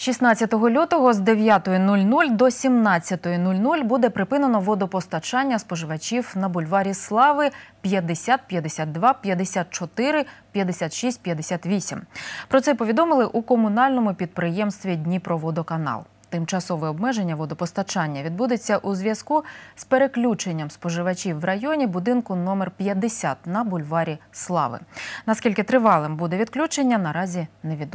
16 лютого з 9.00 до 17.00 буде припинено водопостачання споживачів на бульварі Слави 50, 52, 54, 56, 58. Про це повідомили у комунальному підприємстві Дніпроводоканал. Тимчасове обмеження водопостачання відбудеться у зв'язку з переключенням споживачів в районі будинку номер 50 на бульварі Слави. Наскільки тривалим буде відключення, наразі невідомо.